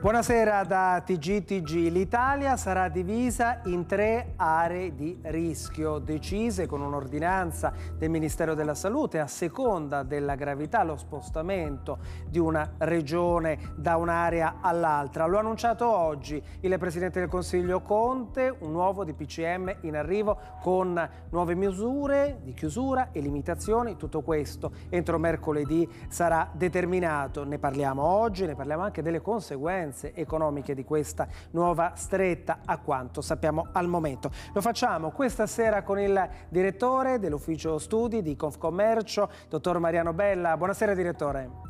Buonasera da TGTG. L'Italia sarà divisa in tre aree di rischio decise con un'ordinanza del Ministero della Salute a seconda della gravità, lo spostamento di una regione da un'area all'altra. Lo ha annunciato oggi il Presidente del Consiglio Conte, un nuovo DPCM in arrivo con nuove misure di chiusura e limitazioni. Tutto questo entro mercoledì sarà determinato. Ne parliamo oggi, ne parliamo anche delle conseguenze conseguenze economiche di questa nuova stretta a quanto sappiamo al momento. Lo facciamo questa sera con il direttore dell'ufficio studi di Confcommercio, dottor Mariano Bella. Buonasera direttore.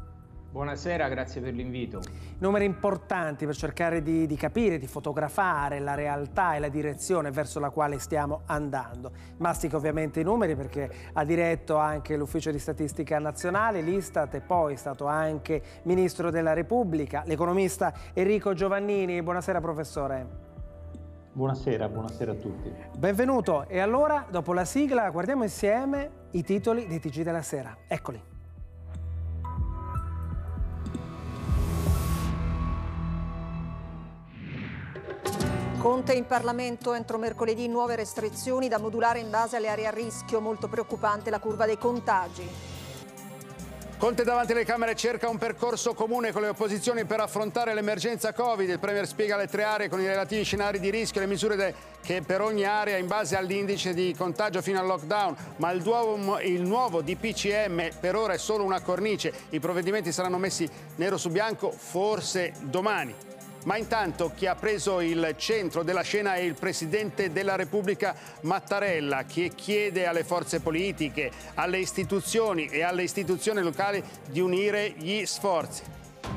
Buonasera, grazie per l'invito. Numeri importanti per cercare di, di, capire, di fotografare la realtà e la direzione verso la quale stiamo andando. Mastica ovviamente i numeri perché ha diretto anche l'Ufficio di Statistica Nazionale, l'Istat e poi è stato anche Ministro della Repubblica, l'economista Enrico Giovannini. Buonasera professore. Buonasera, buonasera a tutti. Benvenuto e allora dopo la sigla guardiamo insieme i titoli dei TG della sera. Eccoli. Giunte in Parlamento entro mercoledì nuove restrizioni da modulare in base alle aree a rischio, molto preoccupante la curva dei contagi. Conte davanti alle Camere cerca un percorso comune con le opposizioni per affrontare l'emergenza Covid. Il Premier spiega le tre aree con i relativi scenari di rischio e le misure che per ogni area in base all'indice di contagio fino al lockdown. Ma il nuovo, il nuovo DPCM per ora è solo una cornice. I provvedimenti saranno messi nero su bianco forse domani. Ma intanto chi ha preso il centro della scena è il Presidente della Repubblica Mattarella che chiede alle forze politiche, alle istituzioni e alle istituzioni locali di unire gli sforzi.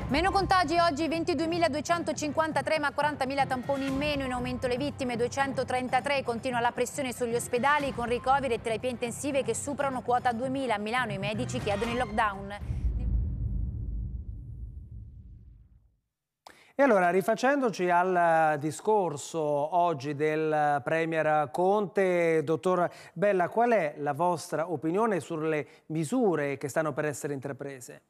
Meno contagi oggi 22.253 ma 40.000 tamponi in meno, in aumento le vittime 233, continua la pressione sugli ospedali con ricoveri e terapie intensive che superano quota 2.000, a Milano i medici chiedono il lockdown. E allora, rifacendoci al eh, discorso oggi del Premier Conte, dottor Bella, qual è la vostra opinione sulle misure che stanno per essere intraprese?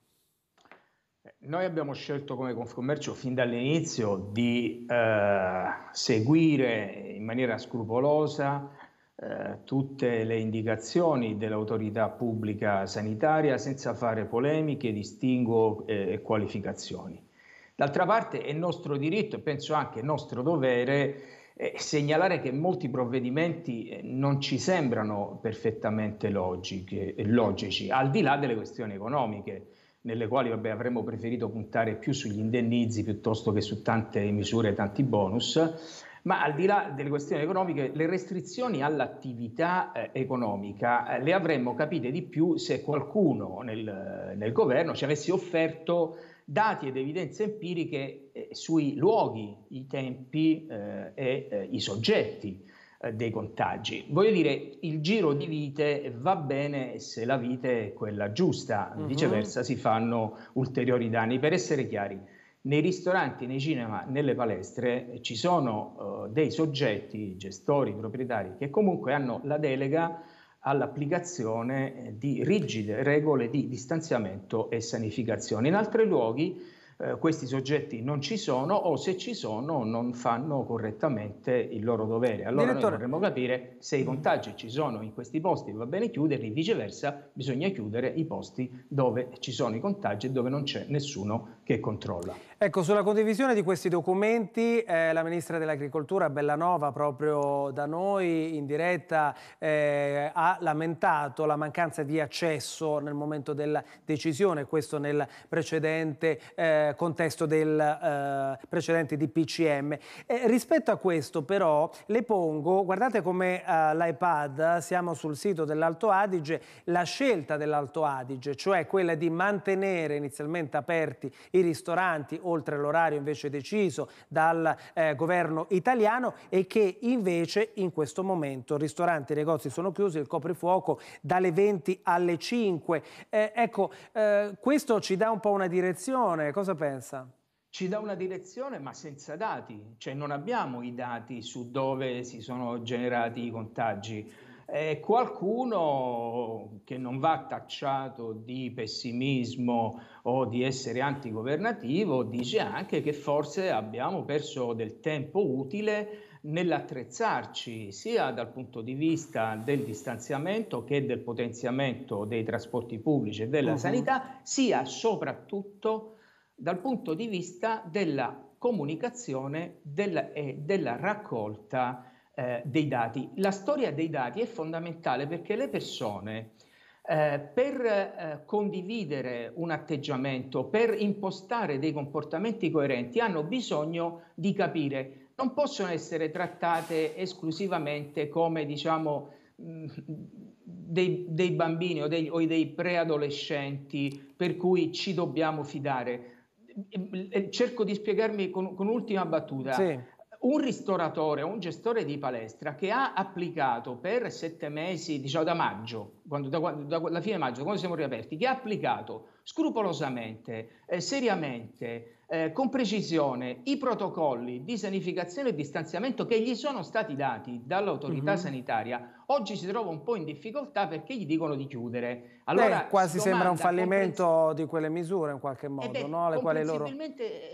Eh, noi abbiamo scelto come Confcommercio fin dall'inizio di eh, seguire in maniera scrupolosa eh, tutte le indicazioni dell'autorità pubblica sanitaria senza fare polemiche, distinguo eh, e eh, qualificazioni. D'altra parte è nostro diritto e penso anche nostro dovere eh, segnalare che molti provvedimenti eh, non ci sembrano perfettamente logiche, logici, al di là delle questioni economiche, nelle quali vabbè, avremmo preferito puntare più sugli indennizi piuttosto che su tante misure e tanti bonus. Ma al di là delle questioni economiche, le restrizioni all'attività eh, economica eh, le avremmo capite di più se qualcuno nel, nel governo ci avesse offerto dati ed evidenze empiriche eh, sui luoghi, i tempi eh, e eh, i soggetti eh, dei contagi. Voglio dire, il giro di vite va bene se la vite è quella giusta, uh-huh. viceversa si fanno ulteriori danni. Per essere chiari, nei ristoranti, nei cinema, nelle palestre eh, ci sono uh, dei soggetti, gestori, proprietari, che comunque hanno la delega all'applicazione eh, di rigide regole di distanziamento e sanificazione. In altri luoghi eh, questi soggetti non ci sono o se ci sono non fanno correttamente il loro dovere. Allora Direttore... vorremmo capire se i contagi ci sono in questi posti, va bene chiuderli, viceversa bisogna chiudere i posti dove ci sono i contagi e dove non c'è nessuno che controlla. Ecco, sulla condivisione di questi documenti, eh, la Ministra dell'Agricoltura Bellanova, proprio da noi in diretta, eh, ha lamentato la mancanza di accesso nel momento della decisione, questo nel precedente eh, contesto del eh, precedente DPCM. Eh, rispetto a questo però le pongo, guardate come eh, l'iPad, siamo sul sito dell'Alto Adige, la scelta dell'Alto Adige, cioè quella di mantenere inizialmente aperti i i ristoranti oltre l'orario invece deciso dal eh, governo italiano e che invece in questo momento ristoranti e negozi sono chiusi, il coprifuoco dalle 20 alle 5. Eh, ecco, eh, questo ci dà un po' una direzione, cosa pensa? Ci dà una direzione ma senza dati, cioè non abbiamo i dati su dove si sono generati i contagi eh, qualcuno che non va tacciato di pessimismo o di essere antigovernativo dice anche che forse abbiamo perso del tempo utile nell'attrezzarci sia dal punto di vista del distanziamento che del potenziamento dei trasporti pubblici e della uh-huh. sanità, sia soprattutto dal punto di vista della comunicazione della, e della raccolta eh, dei dati. La storia dei dati è fondamentale perché le persone eh, per eh, condividere un atteggiamento, per impostare dei comportamenti coerenti, hanno bisogno di capire, non possono essere trattate esclusivamente come diciamo mm, dei, dei, bambini o dei, o dei preadolescenti per cui ci dobbiamo fidare ehm, ehm, cerco di spiegarmi con, con un'ultima battuta. Sì un ristoratore o un gestore di palestra che ha applicato per sette mesi, diciamo da maggio, quando, da, da, da fine maggio, quando siamo riaperti, che ha applicato scrupolosamente, eh, seriamente, eh, con precisione i protocolli di sanificazione e distanziamento che gli sono stati dati dall'autorità mm-hmm. sanitaria, oggi si trova un po' in difficoltà perché gli dicono di chiudere. Allora, beh, quasi domanda, sembra un fallimento comprensi- di quelle misure in qualche eh modo, beh, no? Le quali loro...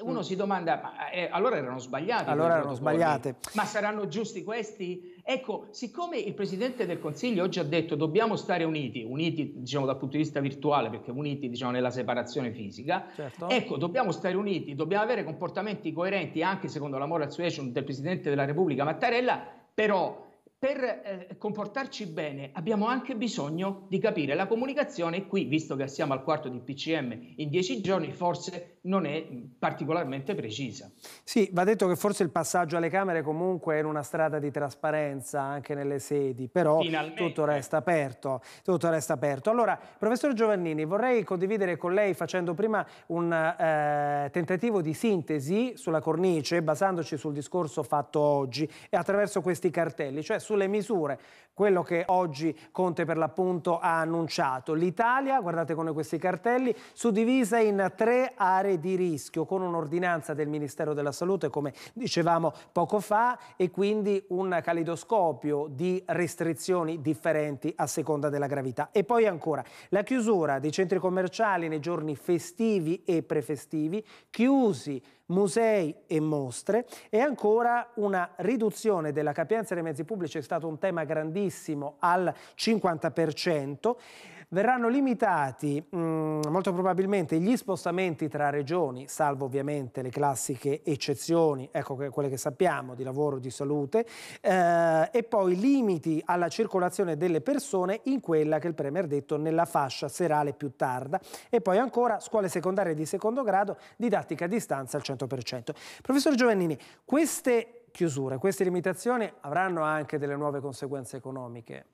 uno mm. si domanda, ma eh, allora erano sbagliate. Allora erano sbagliate. Ma saranno giusti questi? Ecco, siccome il Presidente del Consiglio oggi ha detto dobbiamo stare uniti, uniti diciamo dal punto di vista virtuale, perché uniti diciamo nella separazione fisica, certo. ecco, dobbiamo stare uniti, dobbiamo avere comportamenti coerenti anche secondo la moral suasion del Presidente della Repubblica Mattarella, però per eh, comportarci bene abbiamo anche bisogno di capire la comunicazione e qui, visto che siamo al quarto di PCM in dieci giorni, forse non è mm, particolarmente precisa. Sì, va detto che forse il passaggio alle Camere comunque è in una strada di trasparenza anche nelle sedi, però tutto resta aperto. Tutto resta aperto. Allora, professor Giovannini, vorrei condividere con lei facendo prima un eh, tentativo di sintesi sulla cornice, basandoci sul discorso fatto oggi e attraverso questi cartelli, cioè sulle misure quello che oggi Conte per l'appunto ha annunciato. L'Italia, guardate con questi cartelli, suddivisa in tre aree di rischio con un'ordinanza del Ministero della Salute, come dicevamo poco fa, e quindi un calidoscopio di restrizioni differenti a seconda della gravità. E poi ancora la chiusura dei centri commerciali nei giorni festivi e prefestivi, chiusi musei e mostre e ancora una riduzione della capienza dei mezzi pubblici è stato un tema grandissimo al 50% verranno limitati mh, mm, molto probabilmente gli spostamenti tra regioni, salvo ovviamente le classiche eccezioni, ecco quelle che sappiamo di lavoro, di salute, eh, e poi limiti alla circolazione delle persone in quella che il Premier ha detto nella fascia serale più tarda e poi ancora scuole secondarie di secondo grado, didattica a distanza al 100%. Professor Giovannini, queste chiusure, queste limitazioni avranno anche delle nuove conseguenze economiche?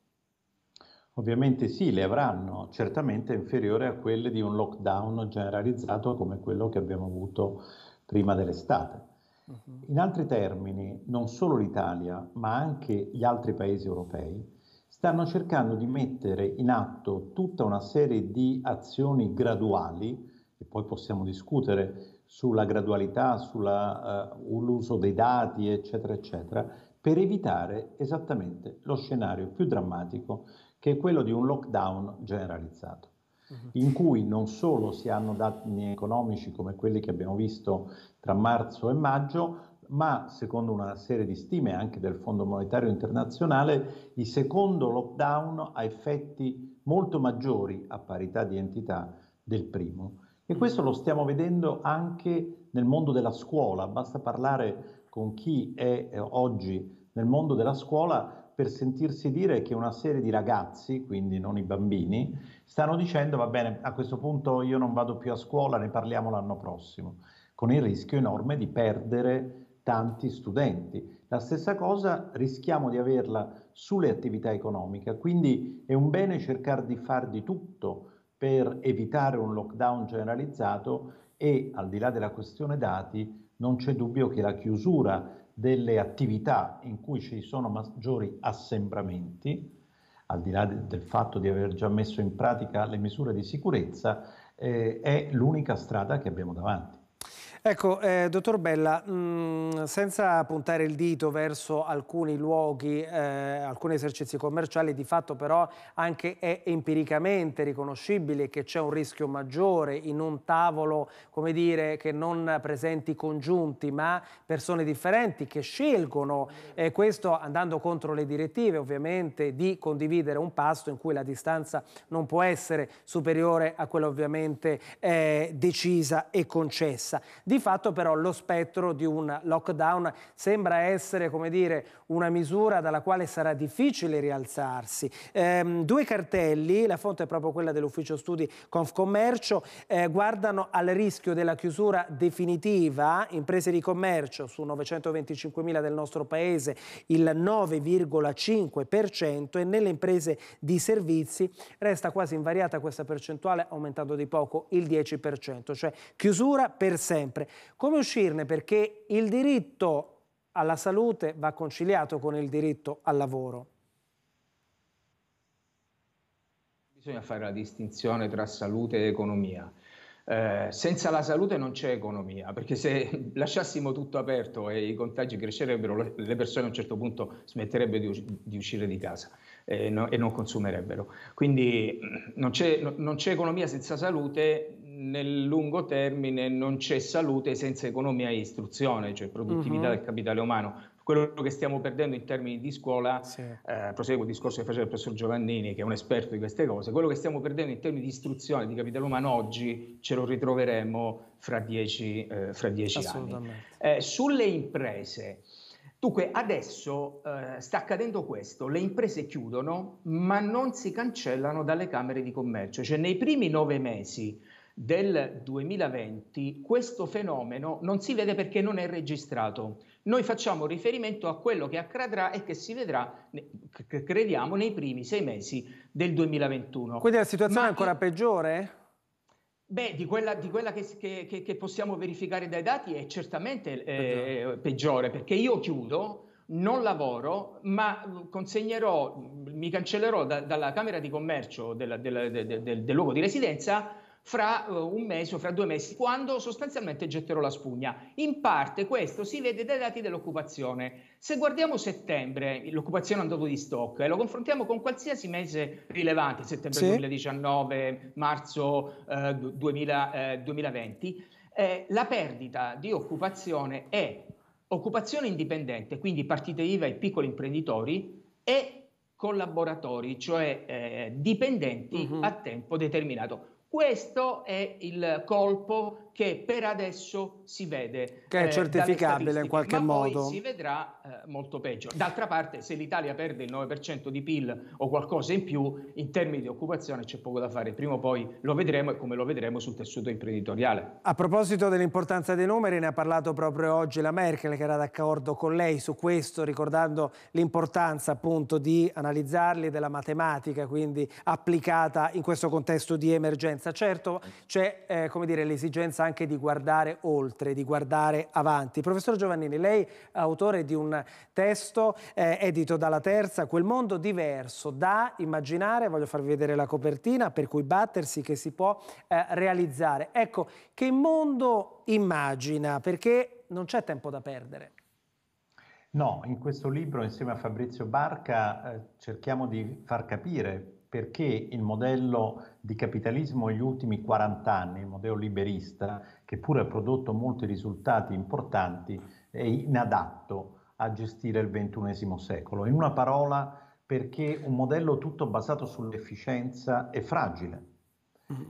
Ovviamente sì, le avranno, certamente inferiore a quelle di un lockdown generalizzato come quello che abbiamo avuto prima dell'estate. Mm-hmm. In altri termini, non solo l'Italia, ma anche gli altri paesi europei stanno cercando di mettere in atto tutta una serie di azioni graduali, e poi possiamo discutere sulla gradualità, sull'uso eh, uh, dei dati, eccetera, eccetera, per evitare esattamente lo scenario più drammatico che è quello di un lockdown generalizzato, uh-huh. in cui non solo si hanno dati economici come quelli che abbiamo visto tra marzo e maggio, ma secondo una serie di stime anche del Fondo Monetario Internazionale, il secondo lockdown ha effetti molto maggiori a parità di entità del primo. E mm-hmm. questo lo stiamo vedendo anche nel mondo della scuola, basta parlare con chi è eh, oggi nel mondo della scuola per sentirsi dire che una serie di ragazzi, quindi non i bambini, stanno dicendo va bene, a questo punto io non vado più a scuola, ne parliamo l'anno prossimo, con il rischio enorme di perdere tanti studenti. La stessa cosa rischiamo di averla sulle attività economiche, quindi è un bene cercare di far di tutto per evitare un lockdown generalizzato e al di là della questione dati non c'è dubbio che la chiusura delle attività in cui ci sono maggiori assembramenti, al di là de, del fatto di aver già messo in pratica le misure di sicurezza, eh, è l'unica strada che abbiamo davanti. Ecco, eh, dottor Bella, mh, mm, senza puntare il dito verso alcuni luoghi, eh, alcuni esercizi commerciali, di fatto però anche è empiricamente riconoscibile che c'è un rischio maggiore in un tavolo, come dire, che non presenti congiunti, ma persone differenti che scelgono, eh, questo andando contro le direttive ovviamente, di condividere un pasto in cui la distanza non può essere superiore a quella ovviamente eh, decisa e concessa. Di fatto però lo spettro di un lockdown sembra essere come dire, una misura dalla quale sarà difficile rialzarsi. Ehm, due cartelli, la fonte è proprio quella dell'ufficio studi Confcommercio, eh, guardano al rischio della chiusura definitiva imprese di commercio su 925.000 del nostro paese il 9,5% e nelle imprese di servizi resta quasi invariata questa percentuale aumentando di poco il 10%, cioè chiusura per sempre sempre. Come uscirne? Perché il diritto alla salute va conciliato con il diritto al lavoro. Bisogna fare la distinzione tra salute ed economia. Eh, senza la salute non c'è economia, perché se lasciassimo tutto aperto e i contagi crescerebbero, le persone a un certo punto smetterebbero di, di uscire di casa eh, no, e non consumerebbero. Quindi mm, non c'è economia senza salute, nel lungo termine non c'è salute senza economia e istruzione, cioè produttività uh-huh. del capitale umano. Quello che stiamo perdendo in termini di scuola, sì. eh, proseguo il discorso che faceva il professor Giovannini, che è un esperto di queste cose, quello che stiamo perdendo in termini di istruzione di capitale umano oggi ce lo ritroveremo fra dieci, eh, fra dieci anni. Eh, sulle imprese, Dunque, adesso eh, sta accadendo questo, le imprese chiudono ma non si cancellano dalle Camere di Commercio, cioè nei primi nove mesi del 2020, questo fenomeno non si vede perché non è registrato. Noi facciamo riferimento a quello che accadrà e che si vedrà, crediamo, nei primi sei mesi del 2021. Quindi la situazione Ma è ancora peggiore? Beh, di quella, di quella che, che, che, possiamo verificare dai dati è certamente eh, peggiore. peggiore, perché io chiudo, non lavoro, ma mm, consegnerò, mm, mi cancellerò da, dalla Camera di Commercio della, della, de, del, del luogo di residenza fra eh, un mese o fra due mesi, quando sostanzialmente getterò la spugna. In parte questo si vede dai dati dell'occupazione. Se guardiamo settembre, l'occupazione è andato di stock e eh, lo confrontiamo con qualsiasi mese rilevante, settembre sì. 2019, marzo eh, 2000, eh, 2020, eh, la perdita di occupazione è occupazione indipendente, quindi partite IVA e piccoli imprenditori, e collaboratori, cioè eh, dipendenti uh-huh. a tempo determinato questo è il colpo che per adesso si vede. Che è eh, certificabile eh, in qualche modo. si vedrà eh, molto peggio. D'altra parte, se l'Italia perde il 9% di PIL o qualcosa in più, in termini di occupazione c'è poco da fare. Prima o poi lo vedremo e come lo vedremo sul tessuto imprenditoriale. A proposito dell'importanza dei numeri, ne ha parlato proprio oggi la Merkel, che era d'accordo con lei su questo, ricordando l'importanza appunto di analizzarli, della matematica, quindi applicata in questo contesto di emergenza. Certo, c'è eh, come dire, l'esigenza anche di guardare oltre, di guardare avanti. Professor Giovannini, lei è autore di un testo eh, edito dalla Terza, Quel mondo diverso da immaginare, voglio farvi vedere la copertina, per cui battersi che si può eh, realizzare. Ecco, che mondo immagina? Perché non c'è tempo da perdere. No, in questo libro insieme a Fabrizio Barca eh, cerchiamo di far capire perché il modello di capitalismo negli ultimi 40 anni, il modello liberista, che pure ha prodotto molti risultati importanti, è inadatto a gestire il ventunesimo secolo. In una parola, perché un modello tutto basato sull'efficienza è fragile,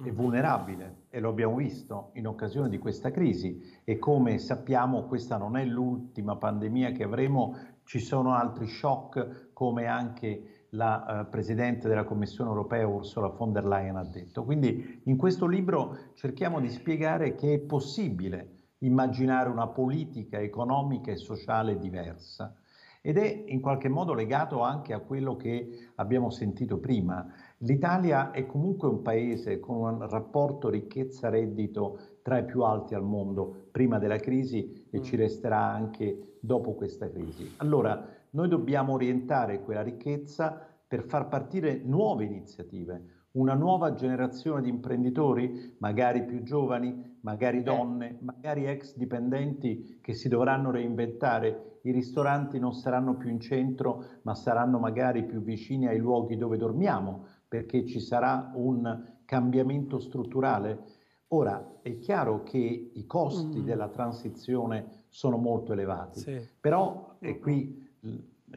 è vulnerabile e lo abbiamo visto in occasione di questa crisi e come sappiamo questa non è l'ultima pandemia che avremo, ci sono altri shock come anche la eh, Presidente della Commissione europea Ursula von der Leyen ha detto. Quindi in questo libro cerchiamo di spiegare che è possibile immaginare una politica economica e sociale diversa ed è in qualche modo legato anche a quello che abbiamo sentito prima. L'Italia è comunque un paese con un rapporto ricchezza-reddito tra i più alti al mondo prima della crisi e ci mm. resterà anche dopo questa crisi. Allora, noi dobbiamo orientare quella ricchezza per far partire nuove iniziative, una nuova generazione di imprenditori, magari più giovani, magari eh. donne, magari ex dipendenti che si dovranno reinventare. I ristoranti non saranno più in centro, ma saranno magari più vicini ai luoghi dove dormiamo, perché ci sarà un cambiamento strutturale. Ora, è chiaro che i costi mm. della transizione sono molto elevati, sì. però, e ecco. qui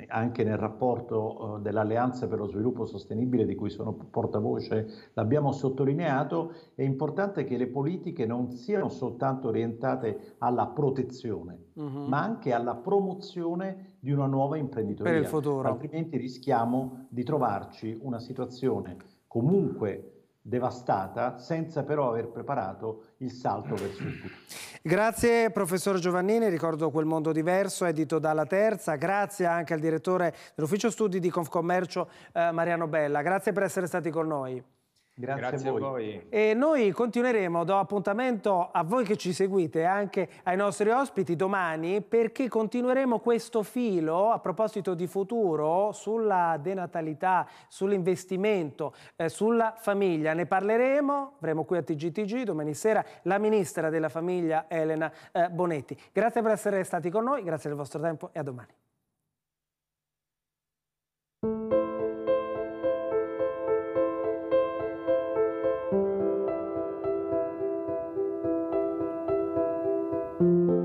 anche nel rapporto eh, dell'Alleanza per lo sviluppo sostenibile di cui sono portavoce, l'abbiamo sottolineato, è importante che le politiche non siano soltanto orientate alla protezione, uh-huh. ma anche alla promozione di una nuova imprenditoria. Per il futuro. Altrimenti rischiamo di trovarci una situazione comunque devastata senza però aver preparato il salto verso il futuro. Grazie professor Giovannini, ricordo quel mondo diverso, edito dalla Terza, grazie anche al direttore dell'ufficio studi di Confcommercio eh, Mariano Bella, grazie per essere stati con noi. Grazie, Grazie a voi. voi. E noi continueremo, do appuntamento a voi che ci seguite, anche ai nostri ospiti domani, perché continueremo questo filo a proposito di futuro sulla denatalità, sull'investimento, eh, sulla famiglia. Ne parleremo, avremo qui a TGTG domani sera la ministra della famiglia Elena eh, Bonetti. Grazie per essere stati con noi, grazie del vostro tempo e a domani. thank you